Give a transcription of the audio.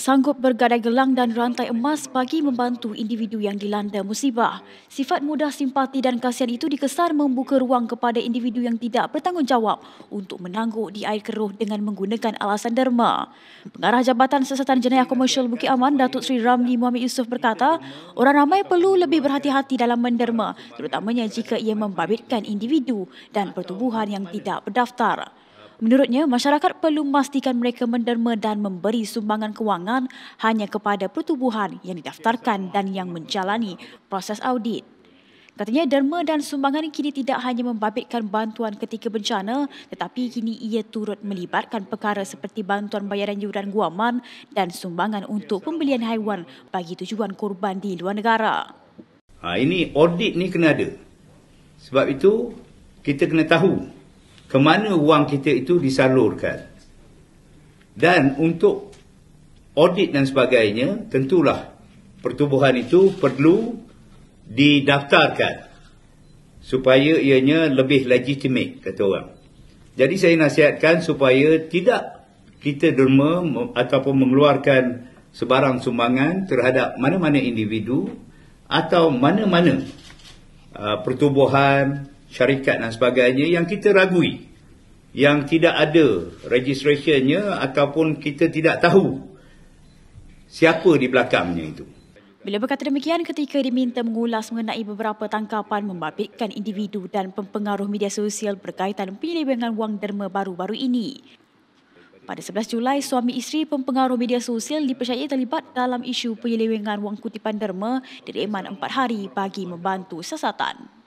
sanggup bergadai gelang dan rantai emas bagi membantu individu yang dilanda musibah. Sifat mudah simpati dan kasihan itu dikesan membuka ruang kepada individu yang tidak bertanggungjawab untuk menangguk di air keruh dengan menggunakan alasan derma. Pengarah Jabatan Siasatan Jenayah Komersial Bukit Aman, Datuk Sri Ramli Muhammad Yusof berkata, orang ramai perlu lebih berhati-hati dalam menderma, terutamanya jika ia membabitkan individu dan pertubuhan yang tidak berdaftar. Menurutnya, masyarakat perlu memastikan mereka menderma dan memberi sumbangan kewangan hanya kepada pertubuhan yang didaftarkan dan yang menjalani proses audit. Katanya derma dan sumbangan kini tidak hanya membabitkan bantuan ketika bencana tetapi kini ia turut melibatkan perkara seperti bantuan bayaran yuran guaman dan sumbangan untuk pembelian haiwan bagi tujuan korban di luar negara. Ha, ini audit ni kena ada. Sebab itu kita kena tahu ke mana wang kita itu disalurkan. Dan untuk audit dan sebagainya, tentulah pertubuhan itu perlu didaftarkan supaya ianya lebih legitimik kata orang. Jadi saya nasihatkan supaya tidak kita derma ataupun mengeluarkan sebarang sumbangan terhadap mana-mana individu atau mana-mana uh, pertubuhan syarikat dan sebagainya yang kita ragui yang tidak ada registrationnya ataupun kita tidak tahu siapa di belakangnya itu. Bila berkata demikian ketika diminta mengulas mengenai beberapa tangkapan membabitkan individu dan pempengaruh media sosial berkaitan penyelewengan wang derma baru-baru ini. Pada 11 Julai, suami isteri pempengaruh media sosial dipercayai terlibat dalam isu penyelewengan wang kutipan derma direman empat hari bagi membantu sesatan.